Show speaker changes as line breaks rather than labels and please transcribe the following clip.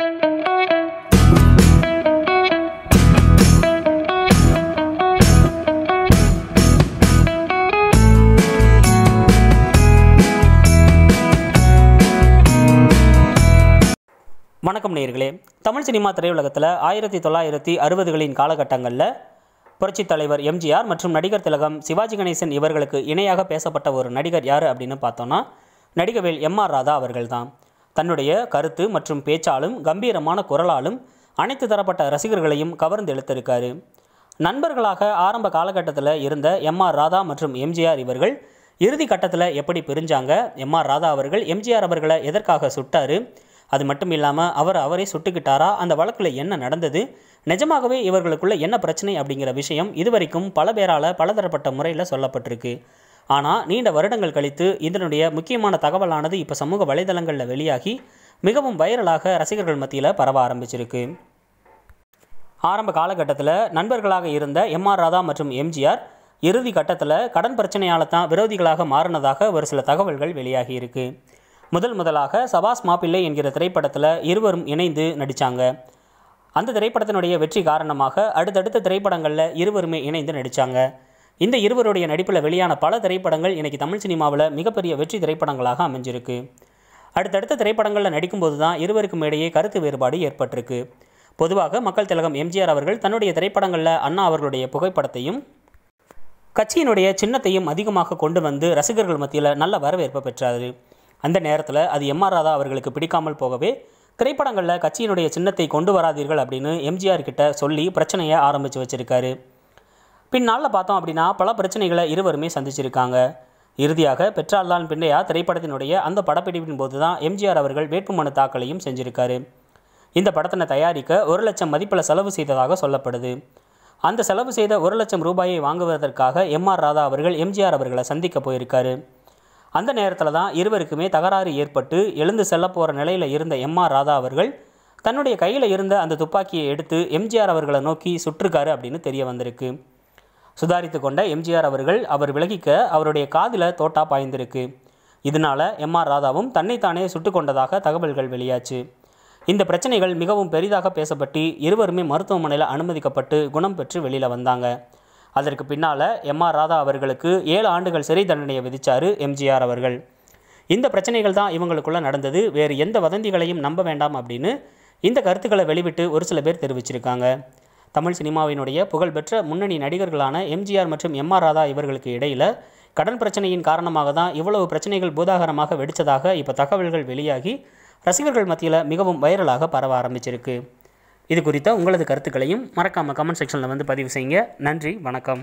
வணக்கம் நேர்களே தமிழ் சினிமா திரையுலகத்தில் ஆயிரத்தி தொள்ளாயிரத்தி அறுபதுகளின் காலகட்டங்களில் புரட்சித் தலைவர் எம்ஜிஆர் மற்றும் நடிகர் திலகம் சிவாஜி கணேசன் இவர்களுக்கு இணையாக பேசப்பட்ட ஒரு நடிகர் யார் அப்படின்னு பார்த்தோன்னா நடிகவேல் எம் ஆர் ராதா அவர்கள் தான் தன்னுடைய கருத்து மற்றும் பேச்சாலும் கம்பீரமான குரலாலும் அனைத்து தரப்பட்ட ரசிகர்களையும் கவர்ந்து எழுத்திருக்காரு நண்பர்களாக ஆரம்ப காலகட்டத்தில் இருந்த எம்ஆர் ராதா மற்றும் எம்ஜிஆர் இவர்கள் இறுதி கட்டத்தில் எப்படி பிரிஞ்சாங்க எம்ஆர் ராதா அவர்கள் எம்ஜிஆர் அவர்களை எதற்காக சுட்டார் அது மட்டும் இல்லாமல் அவர் அவரே சுட்டுக்கிட்டாரா அந்த வழக்கில் என்ன நடந்தது நிஜமாகவே இவர்களுக்குள்ள என்ன பிரச்சனை அப்படிங்கிற விஷயம் இதுவரைக்கும் பல பேரால் பலதரப்பட்ட முறையில் சொல்லப்பட்டிருக்கு ஆனால் நீண்ட வருடங்கள் கழித்து இதனுடைய முக்கியமான தகவலானது இப்போ சமூக வலைதளங்களில் வெளியாகி மிகவும் வைரலாக ரசிகர்கள் மத்தியில் பரவ ஆரம்பிச்சிருக்கு ஆரம்ப காலகட்டத்தில் நண்பர்களாக இருந்த எம்ஆர் ராதா மற்றும் எம்ஜிஆர் இறுதி கட்டத்தில் கடன் பிரச்சனையால் தான் விரோதிகளாக மாறினதாக ஒரு சில தகவல்கள் வெளியாகி இருக்கு முதல் முதலாக சபாஸ் மாப்பிள்ளை என்கிற திரைப்படத்தில் இருவரும் இணைந்து நடித்தாங்க அந்த திரைப்படத்தினுடைய வெற்றி காரணமாக அடுத்தடுத்த திரைப்படங்களில் இருவருமே இணைந்து நடித்தாங்க இந்த இருவருடைய நடிப்பில் வெளியான பல திரைப்படங்கள் இன்றைக்கி தமிழ் சினிமாவில் மிகப்பெரிய வெற்றி திரைப்படங்களாக அமைஞ்சிருக்கு அடுத்தடுத்த திரைப்படங்களில் நடிக்கும்போது தான் இருவருக்கும் இடையே கருத்து வேறுபாடு ஏற்பட்டிருக்கு பொதுவாக மக்கள் திலகம் எம்ஜிஆர் அவர்கள் தன்னுடைய திரைப்படங்களில் அண்ணா அவர்களுடைய புகைப்படத்தையும் கட்சியினுடைய சின்னத்தையும் அதிகமாக கொண்டு வந்து ரசிகர்கள் மத்தியில் நல்ல வரவேற்பை பெற்றார் அந்த நேரத்தில் அது எம் ஆர் ராதா அவர்களுக்கு பிடிக்காமல் போகவே திரைப்படங்களில் கட்சியினுடைய சின்னத்தை கொண்டு வராதீர்கள் அப்படின்னு எம்ஜிஆர் கிட்ட சொல்லி பிரச்சனையை ஆரம்பித்து வச்சுருக்காரு பின்னால் பார்த்தோம் அப்படின்னா பல பிரச்சனைகளை இருவருமே சந்திச்சிருக்காங்க இறுதியாக பெற்றால்தான் பிண்டையா திரைப்படத்தினுடைய அந்த படப்பிடிப்பின் போது தான் எம்ஜிஆர் அவர்கள் வேட்புமனு தாக்கலையும் செஞ்சிருக்காரு இந்த படத்தினை தயாரிக்க ஒரு லட்சம் மதிப்பில் செலவு செய்ததாக சொல்லப்படுது அந்த செலவு செய்த ஒரு லட்சம் ரூபாயை வாங்குவதற்காக எம் ஆர் ராதா அவர்கள் எம்ஜிஆர் அவர்களை சந்திக்க போயிருக்காரு அந்த நேரத்தில் தான் இருவருக்குமே தகராறு ஏற்பட்டு எழுந்து செல்ல போகிற நிலையில் இருந்த எம் ஆர் ராதா அவர்கள் தன்னுடைய கையில் இருந்த அந்த துப்பாக்கியை எடுத்து எம்ஜிஆர் அவர்களை நோக்கி சுற்றுக்காரு அப்படின்னு தெரிய வந்திருக்கு சுதாரித்து கொண்ட எம்ஜிஆர் அவர்கள் அவர் விலகிக்க அவருடைய காதில் தோட்டா பாய்ந்திருக்கு இதனால எம் ஆர் ராதாவும் தன்னைத்தானே சுட்டு கொண்டதாக தகவல்கள் வெளியாச்சு இந்த பிரச்சனைகள் மிகவும் பெரிதாக பேசப்பட்டு இருவருமே மருத்துவமனையில் அனுமதிக்கப்பட்டு குணம் பெற்று வெளியில் வந்தாங்க அதற்கு பின்னால் எம் ஆர் ராதா அவர்களுக்கு ஏழு ஆண்டுகள் சிறை தண்டனையை விதித்தார் எம்ஜிஆர் அவர்கள் இந்த பிரச்சனைகள் தான் இவங்களுக்குள்ளே நடந்தது வேறு எந்த வதந்திகளையும் நம்ப வேண்டாம் அப்படின்னு இந்த கருத்துக்களை வெளிவிட்டு ஒரு சில பேர் தெரிவிச்சிருக்காங்க தமிழ் சினிமாவினுடைய புகழ்பெற்ற முன்னணி நடிகர்களான எம்ஜிஆர் மற்றும் எம் ஆர் ராதா இவர்களுக்கு இடையில் கடன் பிரச்சனையின் காரணமாக தான் இவ்வளவு பிரச்சனைகள் பூதாகரமாக வெடித்ததாக இப்போ தகவல்கள் வெளியாகி ரசிகர்கள் மத்தியில் மிகவும் வைரலாக பரவ ஆரம்பிச்சிருக்கு இது குறித்த உங்களது கருத்துக்களையும் மறக்காமல் கமெண்ட் செக்ஷனில் வந்து பதிவு செய்யுங்க நன்றி வணக்கம்